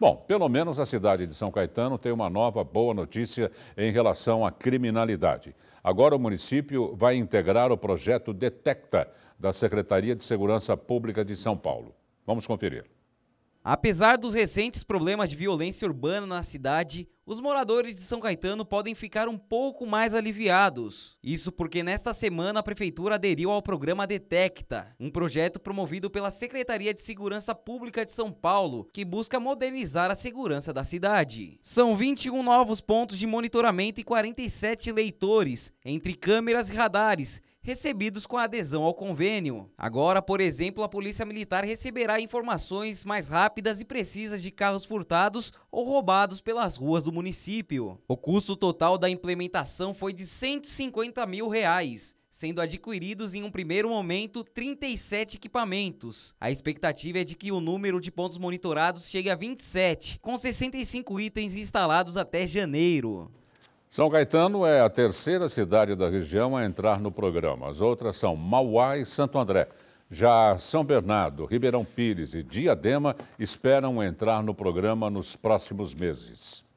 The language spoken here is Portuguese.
Bom, pelo menos a cidade de São Caetano tem uma nova boa notícia em relação à criminalidade. Agora o município vai integrar o projeto Detecta da Secretaria de Segurança Pública de São Paulo. Vamos conferir. Apesar dos recentes problemas de violência urbana na cidade, os moradores de São Caetano podem ficar um pouco mais aliviados. Isso porque nesta semana a prefeitura aderiu ao programa Detecta, um projeto promovido pela Secretaria de Segurança Pública de São Paulo, que busca modernizar a segurança da cidade. São 21 novos pontos de monitoramento e 47 leitores, entre câmeras e radares, recebidos com adesão ao convênio. Agora, por exemplo, a Polícia Militar receberá informações mais rápidas e precisas de carros furtados ou roubados pelas ruas do município. O custo total da implementação foi de 150 mil reais sendo adquiridos em um primeiro momento 37 equipamentos. A expectativa é de que o número de pontos monitorados chegue a 27, com 65 itens instalados até janeiro. São Caetano é a terceira cidade da região a entrar no programa. As outras são Mauá e Santo André. Já São Bernardo, Ribeirão Pires e Diadema esperam entrar no programa nos próximos meses.